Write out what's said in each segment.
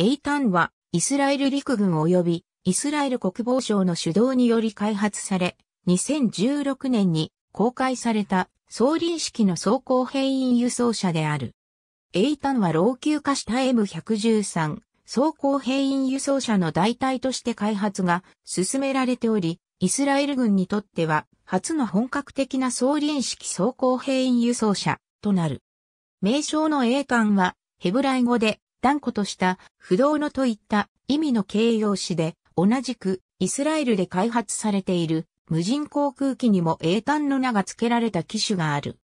エイタンは、イスラエル陸軍及び、イスラエル国防省の主導により開発され、2016年に公開された総輪式の装甲兵員輸送車である。エイタンは老朽化した M113 装甲兵員輸送車の代替として開発が進められており、イスラエル軍にとっては初の本格的な総輪式装甲兵員輸送車となる。名称のエイはヘブライ語で断固とした不動のといった意味の形容詞で、同じくイスラエルで開発されている無人航空機にも英単の名が付けられた機種がある。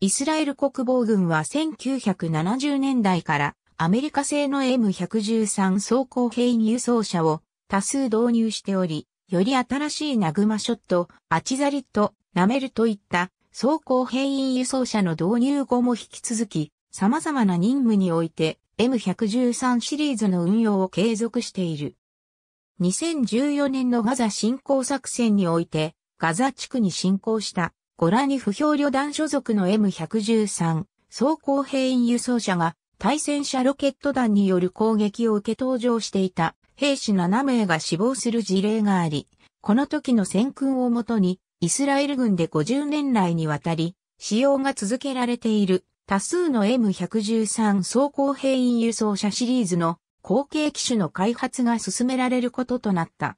イスラエル国防軍は1970年代からアメリカ製の M113 装甲兵輸送車を多数導入しており、より新しいナグマショット、アチザリット、ナメルといった装甲兵員輸送車の導入後も引き続き、様々な任務において M113 シリーズの運用を継続している。2014年のガザ侵攻作戦において、ガザ地区に侵攻したゴラニ不評旅団所属の M113 装甲兵員輸送車が対戦車ロケット弾による攻撃を受け登場していた兵士7名が死亡する事例があり、この時の戦訓をもとにイスラエル軍で50年来にわたり使用が続けられている多数の M113 走行兵員輸送車シリーズの後継機種の開発が進められることとなった。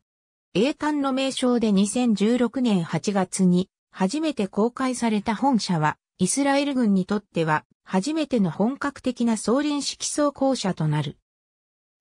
英冠の名称で2016年8月に初めて公開された本社は、イスラエル軍にとっては初めての本格的な総輪式装甲車となる。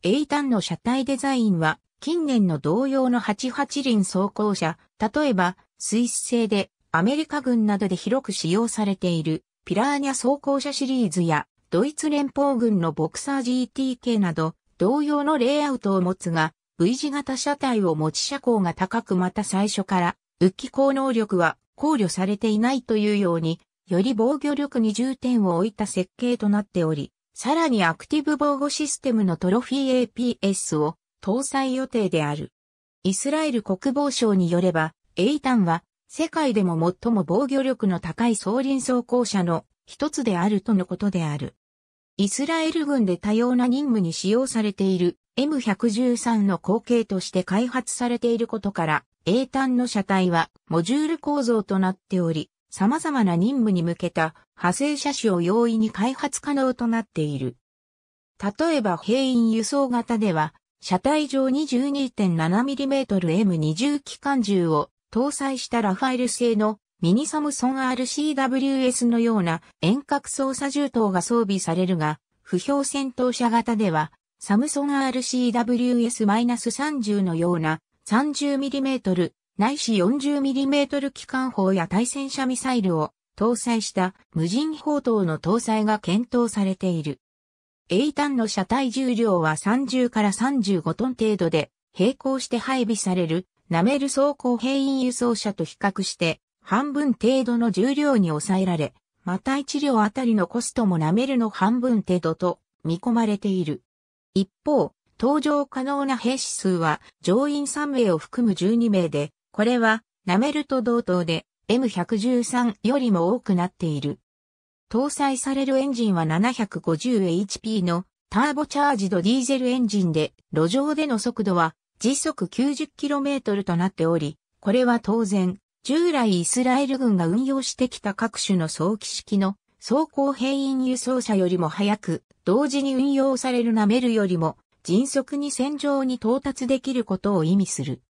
英冠の車体デザインは近年の同様の88輪装甲車、例えばスイス製でアメリカ軍などで広く使用されているピラーニャ装甲車シリーズやドイツ連邦軍のボクサー GTK など同様のレイアウトを持つが V 字型車体を持ち車高が高くまた最初から浮き高能力は考慮されていないというようにより防御力に重点を置いた設計となっており、さらにアクティブ防護システムのトロフィー APS を搭載予定である。イスラエル国防省によれば、エイタンは世界でも最も防御力の高い総輪装甲車の一つであるとのことである。イスラエル軍で多様な任務に使用されている M113 の後継として開発されていることから、英単の車体はモジュール構造となっており、様々な任務に向けた派生車種を容易に開発可能となっている。例えば兵員輸送型では、車体上 22.7mm M20 機関銃を搭載したラファエル製のミニサムソン RCWS のような遠隔操作銃刀が装備されるが、不評戦闘車型では、サムソン RCWS-30 のような 30mm ないし 40mm 機関砲や対戦車ミサイルを搭載した無人砲塔の搭載が検討されている。A 単の車体重量は30から35トン程度で、並行して配備されるナメル走行兵員輸送車と比較して半分程度の重量に抑えられ、また一両あたりのコストもナメルの半分程度と見込まれている。一方、搭乗可能な兵士数は乗員3名を含む12名で、これはナメルと同等で M113 よりも多くなっている。搭載されるエンジンは 750HP のターボチャージドディーゼルエンジンで、路上での速度は時速 90km となっており、これは当然、従来イスラエル軍が運用してきた各種の早期式の走行兵員輸送車よりも早く、同時に運用されるナメルよりも迅速に戦場に到達できることを意味する。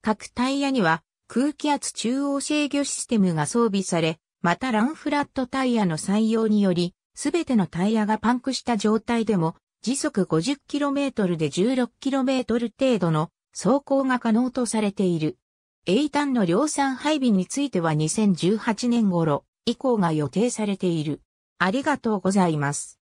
各タイヤには空気圧中央制御システムが装備され、またランフラットタイヤの採用により、すべてのタイヤがパンクした状態でも時速 50km で 16km 程度の走行が可能とされている。A 単の量産配備については2018年頃以降が予定されている。ありがとうございます。